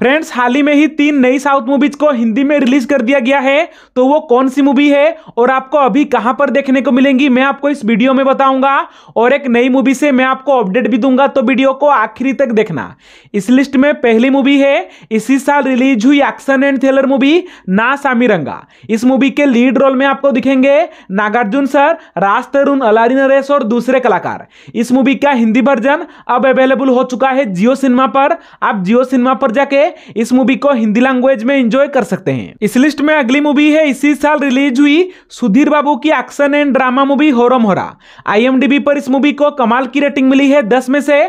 friends हाल ही में ही तीन नई साउथ मूवीज को हिंदी में रिलीज कर दिया गया है तो वो कौन सी मूवी है और आपको अभी कहां पर देखने को मिलेंगी मैं आपको इस वीडियो में बताऊंगा और एक नई मूवी से मैं आपको अपडेट भी दूंगा तो वीडियो को आखिरी तक देखना इस लिस्ट में पहली मूवी है इसी साल रिलीज हुई एक्शन एंड थ्रिलर मूवी ना सामीरंगा इस मूवी के लीड रोल में आपको दिखेंगे नागार्जुन सर राज तरुण अलारी नरेश और दूसरे कलाकार इस मूवी का हिंदी वर्जन अब अवेलेबल हो चुका है जियो सिनेमा पर आप जियो सिनेमा पर जाके इस मूवी को हिंदी लैंग्वेज में एंजॉय कर सकते हैं इस लिस्ट में अगली मूवी है इसी साल रिलीज हुई सुधीर बाबू की action and drama movie Harom Hara IMDb पर इस मूवी को कमाल की रेटिंग मिली है दस में से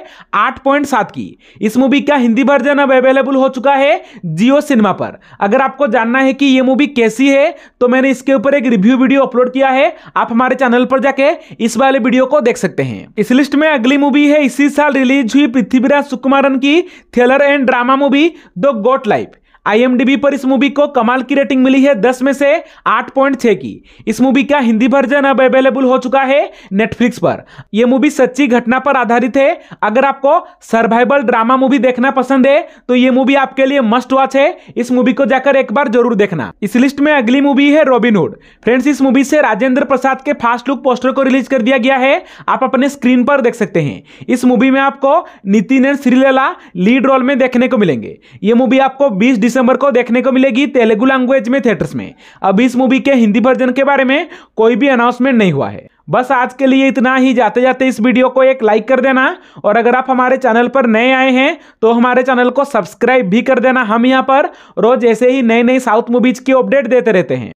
आठ की इस मूवी का हिंदी वर्जन अब अवेलेबल हो चुका है जियो सिनेमा पर अगर आपको जानना है कि ये मूवी कैसी है तो मैंने इसके ऊपर एक रिव्यू वीडियो अपलोड किया है आप हमारे चैनल पर जाके इस वाले वीडियो को देख सकते हैं इस लिस्ट में अगली मूवी है इसी साल रिलीज हुई पृथ्वीराज सुकुमारन की thriller and drama movie the got life IMDb पर इस मूवी को कमाल की रेटिंग मिली है दस में से आठ पॉइंट छह की इस मूवी का हिंदी वर्जन अब अवेलेबल हो चुका है नेटफ्लिक्स पर यह मूवी सच्ची घटना पर आधारित है अगर आपको सर्वाइवल ड्रामा मूवी देखना पसंद है तो यह मूवी आपके लिए मस्ट वॉच है इस मूवी को जाकर एक बार जरूर देखना इस लिस्ट में अगली मूवी है रॉबिनहुड फ्रेंड्स इस मूवी से राजेंद्र प्रसाद के फास्ट लुक पोस्टर को रिलीज कर दिया गया है आप अपने स्क्रीन पर देख सकते हैं इस मूवी में आपको Nithiin and Sreeleela lead role में देखने को मिलेंगे ये मूवी आपको बीस दिसंबर को देखने को मिलेगी तेलुगु लैंग्वेज में थिएटर्स में अब इस मूवी के हिंदी वर्जन के बारे में कोई भी अनाउंसमेंट नहीं हुआ है बस आज के लिए इतना ही जाते जाते इस वीडियो को एक लाइक कर देना और अगर आप हमारे चैनल पर नए आए हैं तो हमारे चैनल को सब्सक्राइब भी कर देना हम यहाँ पर रोज ऐसे ही नए नए साउथ मूवीज की अपडेट देते रहते हैं